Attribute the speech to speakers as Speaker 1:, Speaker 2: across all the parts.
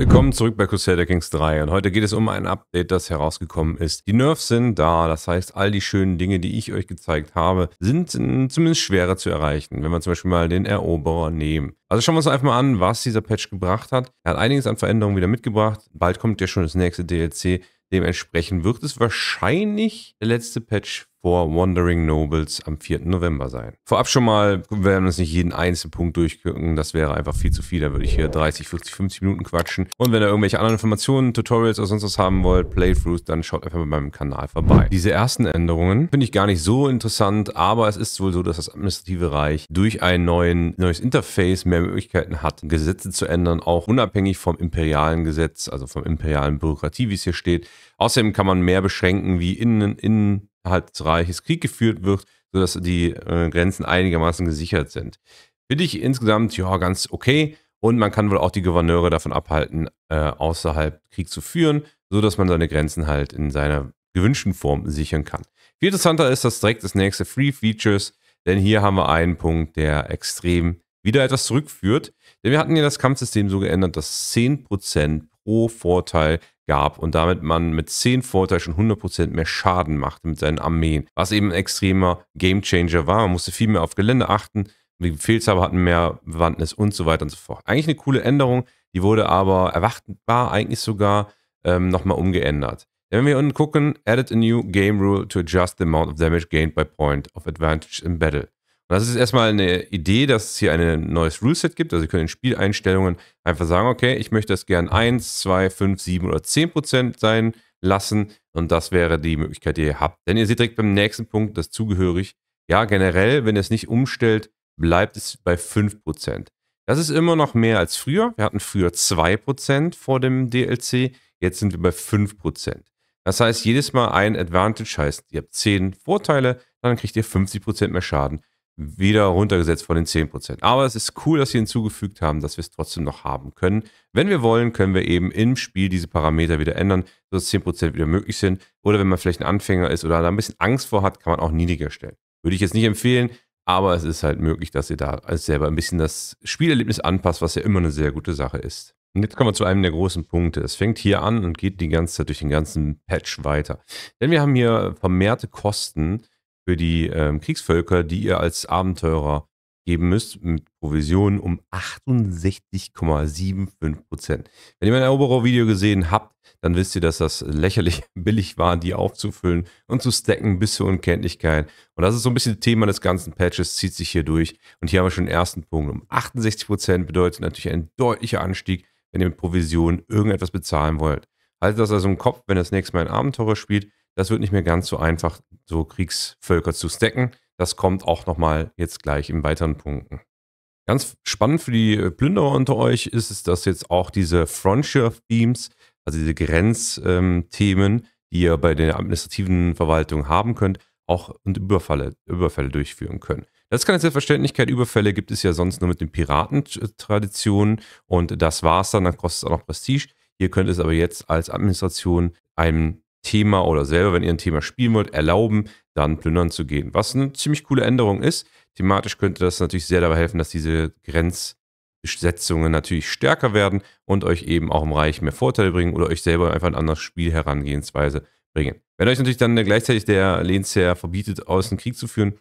Speaker 1: Willkommen zurück bei Crusader Kings 3 und heute geht es um ein Update, das herausgekommen ist. Die Nerfs sind da, das heißt all die schönen Dinge, die ich euch gezeigt habe, sind hm, zumindest schwerer zu erreichen, wenn wir zum Beispiel mal den Eroberer nehmen. Also schauen wir uns einfach mal an, was dieser Patch gebracht hat. Er hat einiges an Veränderungen wieder mitgebracht, bald kommt ja schon das nächste DLC, dementsprechend wird es wahrscheinlich der letzte Patch vor Wandering Nobles am 4. November sein. Vorab schon mal, wir werden uns nicht jeden einzelnen Punkt durchgucken, das wäre einfach viel zu viel, da würde ich hier 30, 40, 50 Minuten quatschen. Und wenn ihr irgendwelche anderen Informationen, Tutorials oder sonst was haben wollt, Playthroughs, dann schaut einfach bei meinem Kanal vorbei. Diese ersten Änderungen finde ich gar nicht so interessant, aber es ist wohl so, dass das administrative Reich durch ein neuen, neues Interface mehr Möglichkeiten hat, Gesetze zu ändern, auch unabhängig vom imperialen Gesetz, also vom imperialen Bürokratie, wie es hier steht. Außerdem kann man mehr beschränken, wie Innen, Innen reiches Krieg geführt wird, sodass die äh, Grenzen einigermaßen gesichert sind. Finde ich insgesamt ja ganz okay und man kann wohl auch die Gouverneure davon abhalten, äh, außerhalb Krieg zu führen, sodass man seine Grenzen halt in seiner gewünschten Form sichern kann. Viel interessanter ist das direkt das nächste Free Features, denn hier haben wir einen Punkt, der extrem wieder etwas zurückführt. Denn wir hatten ja das Kampfsystem so geändert, dass 10% pro Vorteil gab und damit man mit 10 Vorteil schon 100% mehr Schaden machte mit seinen Armeen, was eben ein extremer Gamechanger war. Man musste viel mehr auf Gelände achten, die Befehlshaber hatten mehr Bewandtnis und so weiter und so fort. Eigentlich eine coole Änderung, die wurde aber erwartbar eigentlich sogar ähm, nochmal umgeändert. Wenn wir unten gucken, added a new game rule to adjust the amount of damage gained by point of advantage in battle das ist erstmal eine Idee, dass es hier ein neues Ruleset gibt. Also ihr könnt in Spieleinstellungen einfach sagen, okay, ich möchte das gern 1, 2, 5, 7 oder 10 Prozent sein lassen. Und das wäre die Möglichkeit, die ihr habt. Denn ihr seht direkt beim nächsten Punkt, das zugehörig. Ja, generell, wenn ihr es nicht umstellt, bleibt es bei 5 Prozent. Das ist immer noch mehr als früher. Wir hatten früher 2 Prozent vor dem DLC. Jetzt sind wir bei 5 Prozent. Das heißt, jedes Mal ein Advantage heißt, ihr habt 10 Vorteile, dann kriegt ihr 50% mehr Schaden wieder runtergesetzt von den 10%. Aber es ist cool, dass sie hinzugefügt haben, dass wir es trotzdem noch haben können. Wenn wir wollen, können wir eben im Spiel diese Parameter wieder ändern, sodass 10% wieder möglich sind. Oder wenn man vielleicht ein Anfänger ist oder da ein bisschen Angst vor hat, kann man auch niedriger stellen. Würde ich jetzt nicht empfehlen, aber es ist halt möglich, dass ihr da selber ein bisschen das Spielerlebnis anpasst, was ja immer eine sehr gute Sache ist. Und jetzt kommen wir zu einem der großen Punkte. Es fängt hier an und geht die ganze Zeit durch den ganzen Patch weiter. Denn wir haben hier vermehrte Kosten, für die ähm, Kriegsvölker, die ihr als Abenteurer geben müsst, mit Provisionen um 68,75 Wenn ihr mein Eroberer-Video gesehen habt, dann wisst ihr, dass das lächerlich billig war, die aufzufüllen und zu stacken bis zur Unkenntlichkeit. Und das ist so ein bisschen das Thema des ganzen Patches, zieht sich hier durch. Und hier haben wir schon den ersten Punkt. Um 68% bedeutet natürlich ein deutlicher Anstieg, wenn ihr mit Provisionen irgendetwas bezahlen wollt. Haltet das also im Kopf, wenn ihr das nächste Mal ein Abenteurer spielt. Das wird nicht mehr ganz so einfach, so Kriegsvölker zu stacken. Das kommt auch nochmal jetzt gleich in weiteren Punkten. Ganz spannend für die äh, Plünderer unter euch ist es, dass jetzt auch diese Frontier-Themes, also diese Grenzthemen, die ihr bei der administrativen Verwaltung haben könnt, auch und Überfälle, Überfälle durchführen können. Das ist keine Selbstverständlichkeit. Überfälle gibt es ja sonst nur mit den Piratentraditionen und das war's dann. Dann kostet es auch noch Prestige. Ihr könnt es aber jetzt als Administration einem Thema oder selber, wenn ihr ein Thema spielen wollt, erlauben, dann plündern zu gehen. Was eine ziemlich coole Änderung ist. Thematisch könnte das natürlich sehr dabei helfen, dass diese Grenzsetzungen natürlich stärker werden und euch eben auch im Reich mehr Vorteile bringen oder euch selber einfach ein anderes Spiel herangehensweise bringen. Wenn euch natürlich dann gleichzeitig der Lehnsherr verbietet, aus dem Krieg zu führen,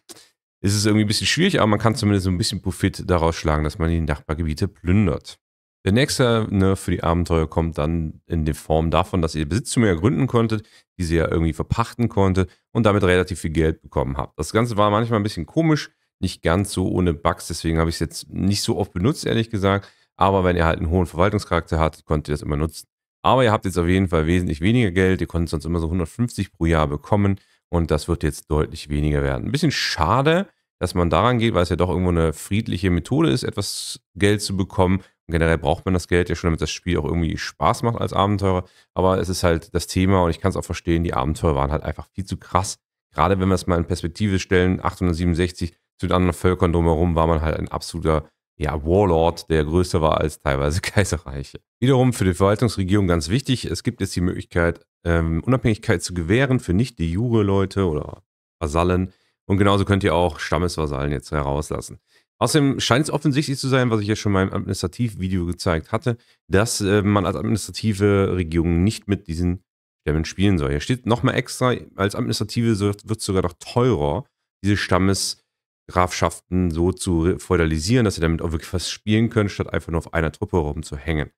Speaker 1: ist es irgendwie ein bisschen schwierig, aber man kann zumindest so ein bisschen Profit daraus schlagen, dass man die Nachbargebiete plündert. Der nächste Nerv für die Abenteuer kommt dann in der Form davon, dass ihr Besitztümer ja gründen konntet, diese ja irgendwie verpachten konnte und damit relativ viel Geld bekommen habt. Das Ganze war manchmal ein bisschen komisch, nicht ganz so ohne Bugs, deswegen habe ich es jetzt nicht so oft benutzt, ehrlich gesagt. Aber wenn ihr halt einen hohen Verwaltungscharakter hattet, konntet ihr das immer nutzen. Aber ihr habt jetzt auf jeden Fall wesentlich weniger Geld. Ihr konntet sonst immer so 150 pro Jahr bekommen und das wird jetzt deutlich weniger werden. Ein bisschen schade, dass man daran geht, weil es ja doch irgendwo eine friedliche Methode ist, etwas Geld zu bekommen generell braucht man das Geld ja schon, damit das Spiel auch irgendwie Spaß macht als Abenteurer. Aber es ist halt das Thema und ich kann es auch verstehen, die Abenteuer waren halt einfach viel zu krass. Gerade wenn wir es mal in Perspektive stellen, 867 zu den anderen Völkern drumherum war man halt ein absoluter ja, Warlord, der größer war als teilweise Kaiserreiche. Wiederum für die Verwaltungsregierung ganz wichtig, es gibt jetzt die Möglichkeit, ähm, Unabhängigkeit zu gewähren für nicht die Jure-Leute oder Vasallen. Und genauso könnt ihr auch Stammesvasallen jetzt herauslassen. Außerdem scheint es offensichtlich zu sein, was ich ja schon mal im Administrativvideo gezeigt hatte, dass äh, man als administrative Regierung nicht mit diesen Stämmen spielen soll. Hier steht nochmal extra, als administrative wird es sogar noch teurer, diese Stammesgrafschaften so zu feudalisieren, dass sie damit auch wirklich was spielen können, statt einfach nur auf einer Truppe rumzuhängen.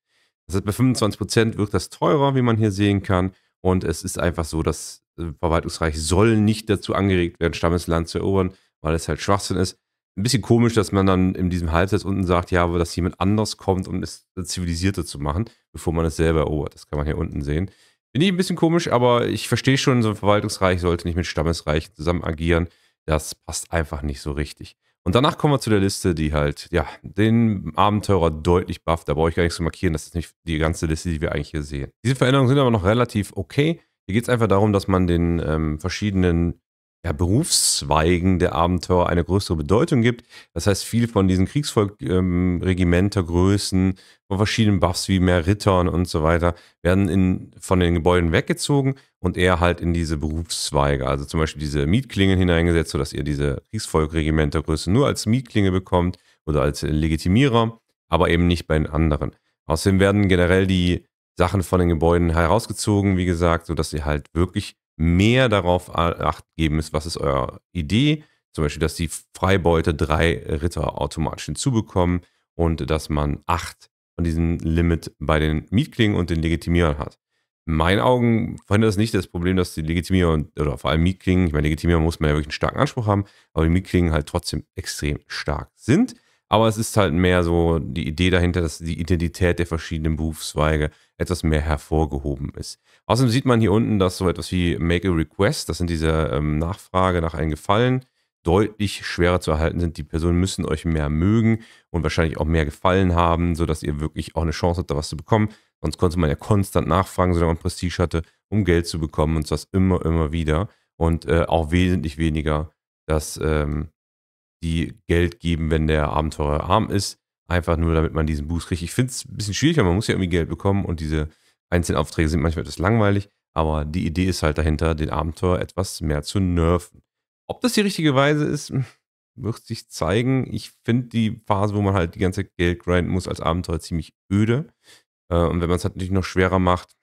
Speaker 1: Das heißt, bei 25% wird das teurer, wie man hier sehen kann. Und es ist einfach so, das äh, Verwaltungsreich soll nicht dazu angeregt werden, Stammesland zu erobern, weil es halt Schwachsinn ist ein bisschen komisch, dass man dann in diesem Halbsatz unten sagt, ja, aber dass jemand anders kommt, um es zivilisierter zu machen, bevor man es selber erobert. Das kann man hier unten sehen. Finde ich ein bisschen komisch, aber ich verstehe schon, so ein Verwaltungsreich sollte nicht mit Stammesreichen zusammen agieren. Das passt einfach nicht so richtig. Und danach kommen wir zu der Liste, die halt, ja, den Abenteurer deutlich bufft. Da brauche ich gar nichts zu markieren. Das ist nicht die ganze Liste, die wir eigentlich hier sehen. Diese Veränderungen sind aber noch relativ okay. Hier geht es einfach darum, dass man den ähm, verschiedenen ja, Berufszweigen der Abenteuer eine größere Bedeutung gibt. Das heißt, viel von diesen Kriegsvolk-Regimentergrößen, ähm, von verschiedenen Buffs wie mehr Rittern und so weiter, werden in, von den Gebäuden weggezogen und eher halt in diese Berufszweige. Also zum Beispiel diese Mietklingen hineingesetzt, sodass ihr diese Kriegsvolk-Regimentergröße nur als Mietklinge bekommt oder als Legitimierer, aber eben nicht bei den anderen. Außerdem werden generell die Sachen von den Gebäuden herausgezogen, wie gesagt, sodass ihr halt wirklich mehr darauf Acht geben müsst, was ist eure Idee. Zum Beispiel, dass die Freibeute drei Ritter automatisch hinzubekommen und dass man acht von diesem Limit bei den Mietklingen und den Legitimierern hat. In meinen Augen fand das nicht das Problem, dass die Legitimierer und, oder vor allem Mietklingen, ich meine, Legitimierer muss man ja wirklich einen starken Anspruch haben, aber die Mietklingen halt trotzdem extrem stark sind. Aber es ist halt mehr so die Idee dahinter, dass die Identität der verschiedenen Berufszweige etwas mehr hervorgehoben ist. Außerdem sieht man hier unten, dass so etwas wie Make a Request, das sind diese ähm, Nachfrage nach einem Gefallen, deutlich schwerer zu erhalten sind. Die Personen müssen euch mehr mögen und wahrscheinlich auch mehr Gefallen haben, sodass ihr wirklich auch eine Chance habt, da was zu bekommen. Sonst konnte man ja konstant nachfragen, solange man Prestige hatte, um Geld zu bekommen und das immer, immer wieder. Und äh, auch wesentlich weniger das ähm, die Geld geben, wenn der Abenteurer arm ist. Einfach nur, damit man diesen Boost kriegt. Ich finde es ein bisschen schwierig, weil man muss ja irgendwie Geld bekommen und diese einzelnen Aufträge sind manchmal etwas langweilig. Aber die Idee ist halt dahinter, den Abenteurer etwas mehr zu nerven. Ob das die richtige Weise ist, hm, wird sich zeigen. Ich finde die Phase, wo man halt die ganze Zeit Geld grinden muss als Abenteurer ziemlich öde. Äh, und wenn man es halt natürlich noch schwerer macht,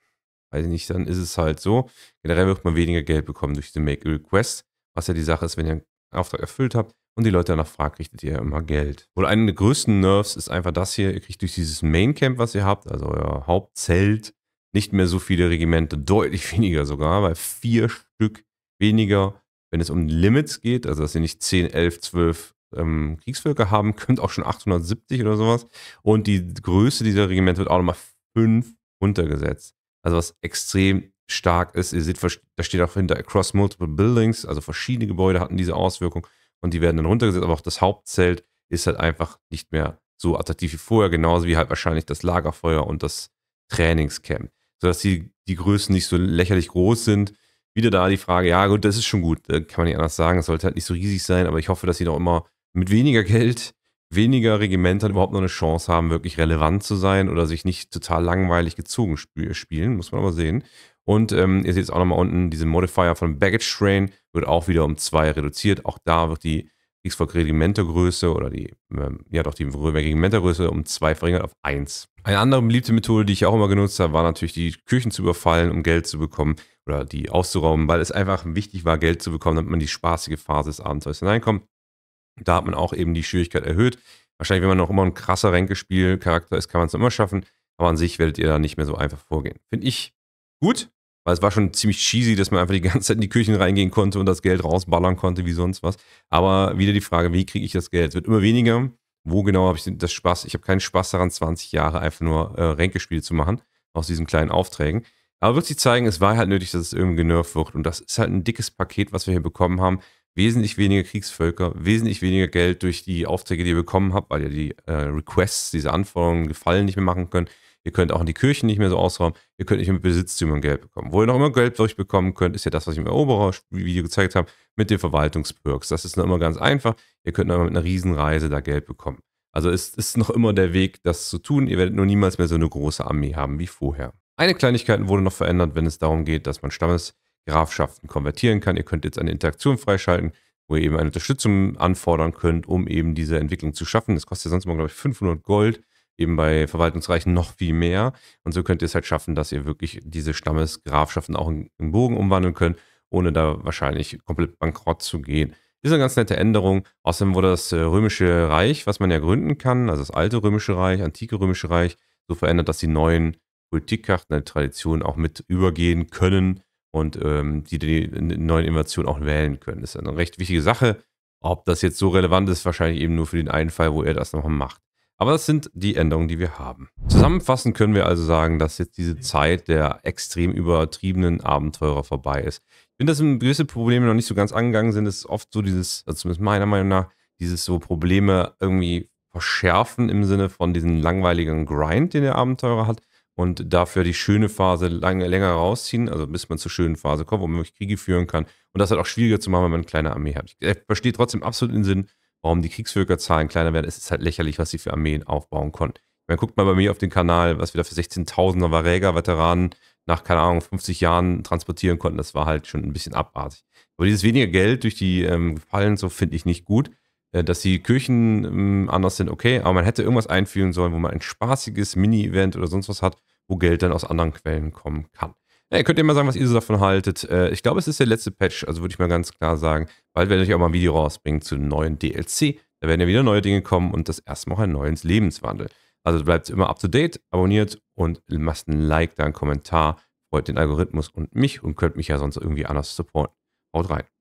Speaker 1: weiß ich nicht, dann ist es halt so. Generell wird man weniger Geld bekommen durch diese Make-Request, was ja die Sache ist, wenn ihr einen Auftrag erfüllt habt, und die Leute danach fragt, kriegt ihr ja immer Geld. Wohl einer der größten Nerves ist einfach das hier, ihr kriegt durch dieses Maincamp, was ihr habt, also euer Hauptzelt, nicht mehr so viele Regimente, deutlich weniger sogar, weil vier Stück weniger, wenn es um Limits geht, also dass ihr nicht 10, 11, 12 ähm, Kriegsvölker haben könnt, auch schon 870 oder sowas. Und die Größe dieser Regimente wird auch nochmal 5 runtergesetzt. Also was extrem stark ist. Ihr seht, da steht auch hinter Across Multiple Buildings, also verschiedene Gebäude hatten diese Auswirkung und die werden dann runtergesetzt, aber auch das Hauptzelt ist halt einfach nicht mehr so attraktiv wie vorher, genauso wie halt wahrscheinlich das Lagerfeuer und das Trainingscamp. Sodass die, die Größen nicht so lächerlich groß sind. Wieder da die Frage, ja gut, das ist schon gut, äh, kann man nicht anders sagen, es sollte halt nicht so riesig sein, aber ich hoffe, dass sie doch immer mit weniger Geld, weniger Regimentern halt überhaupt noch eine Chance haben, wirklich relevant zu sein oder sich nicht total langweilig gezogen spielen, muss man aber sehen. Und ähm, ihr seht es auch nochmal unten, diese Modifier von Baggage Train wird auch wieder um 2 reduziert. Auch da wird die Kriegsvolk-Regimentergröße oder die, ähm, ja doch, die Regimentergröße um 2 verringert auf 1. Eine andere beliebte Methode, die ich auch immer genutzt habe, war natürlich die Küchen zu überfallen, um Geld zu bekommen oder die auszurauben, weil es einfach wichtig war, Geld zu bekommen, damit man die spaßige Phase des Abenteuers hineinkommt. Da hat man auch eben die Schwierigkeit erhöht. Wahrscheinlich, wenn man noch immer ein krasser Ränkespiel-Charakter ist, kann man es immer schaffen. Aber an sich werdet ihr da nicht mehr so einfach vorgehen. Finde ich gut. Weil es war schon ziemlich cheesy, dass man einfach die ganze Zeit in die Küchen reingehen konnte und das Geld rausballern konnte, wie sonst was. Aber wieder die Frage, wie kriege ich das Geld? Es wird immer weniger. Wo genau habe ich das Spaß? Ich habe keinen Spaß daran, 20 Jahre einfach nur äh, Ränkespiele zu machen, aus diesen kleinen Aufträgen. Aber wird sich zeigen, es war halt nötig, dass es irgendwie genervt wird. Und das ist halt ein dickes Paket, was wir hier bekommen haben. Wesentlich weniger Kriegsvölker, wesentlich weniger Geld durch die Aufträge, die ihr bekommen habt, weil ihr die äh, Requests, diese Anforderungen, Gefallen nicht mehr machen könnt. Ihr könnt auch in die Kirchen nicht mehr so ausrauben. Ihr könnt nicht mehr mit Besitztümern Geld bekommen. Wo ihr noch immer Geld durchbekommen könnt, ist ja das, was ich im Eroberer-Video gezeigt habe, mit den Verwaltungsbürgs. Das ist noch immer ganz einfach. Ihr könnt noch immer mit einer Riesenreise da Geld bekommen. Also es ist noch immer der Weg, das zu tun. Ihr werdet nur niemals mehr so eine große Armee haben wie vorher. Eine Kleinigkeit wurde noch verändert, wenn es darum geht, dass man Stammesgrafschaften konvertieren kann. Ihr könnt jetzt eine Interaktion freischalten, wo ihr eben eine Unterstützung anfordern könnt, um eben diese Entwicklung zu schaffen. Das kostet ja sonst mal, glaube ich, 500 Gold eben bei Verwaltungsreichen noch viel mehr. Und so könnt ihr es halt schaffen, dass ihr wirklich diese Stammesgrafschaften auch in, in Burgen umwandeln könnt, ohne da wahrscheinlich komplett bankrott zu gehen. Ist eine ganz nette Änderung. Außerdem wurde das äh, Römische Reich, was man ja gründen kann, also das alte Römische Reich, antike Römische Reich, so verändert, dass die neuen Politikkarten der äh, Tradition auch mit übergehen können und ähm, die die äh, neuen Innovationen auch wählen können. Das ist eine recht wichtige Sache. Ob das jetzt so relevant ist, wahrscheinlich eben nur für den einen Fall, wo er das nochmal macht. Aber das sind die Änderungen, die wir haben. Zusammenfassend können wir also sagen, dass jetzt diese Zeit der extrem übertriebenen Abenteurer vorbei ist. Ich finde, dass gewisse Probleme noch nicht so ganz angegangen sind. Es ist oft so dieses, also zumindest meiner Meinung nach, dieses so Probleme irgendwie verschärfen im Sinne von diesem langweiligen Grind, den der Abenteurer hat. Und dafür die schöne Phase lang, länger rausziehen, also bis man zur schönen Phase kommt, wo man wirklich Kriege führen kann. Und das halt auch schwieriger zu machen, wenn man eine kleine Armee hat. Ich äh, verstehe trotzdem absolut den Sinn, warum die Kriegsvölkerzahlen kleiner werden. Es ist halt lächerlich, was sie für Armeen aufbauen konnten. Man guckt mal bei mir auf den Kanal, was wir da für 16.000er Varäger-Veteranen nach, keine Ahnung, 50 Jahren transportieren konnten. Das war halt schon ein bisschen abartig. Aber dieses weniger Geld durch die ähm, Gefallen, so finde ich nicht gut. Äh, dass die Kirchen ähm, anders sind, okay, aber man hätte irgendwas einführen sollen, wo man ein spaßiges Mini-Event oder sonst was hat, wo Geld dann aus anderen Quellen kommen kann. Ja, ihr könnt ja mal sagen, was ihr so davon haltet. Äh, ich glaube, es ist der letzte Patch, also würde ich mal ganz klar sagen. Bald werde ich auch mal ein Video rausbringen zu einem neuen DLC. Da werden ja wieder neue Dinge kommen und das erste Mal auch ein neues Lebenswandel. Also bleibt immer up to date, abonniert und lasst ein Like, da einen Kommentar. Freut den Algorithmus und mich und könnt mich ja sonst irgendwie anders supporten. Haut rein.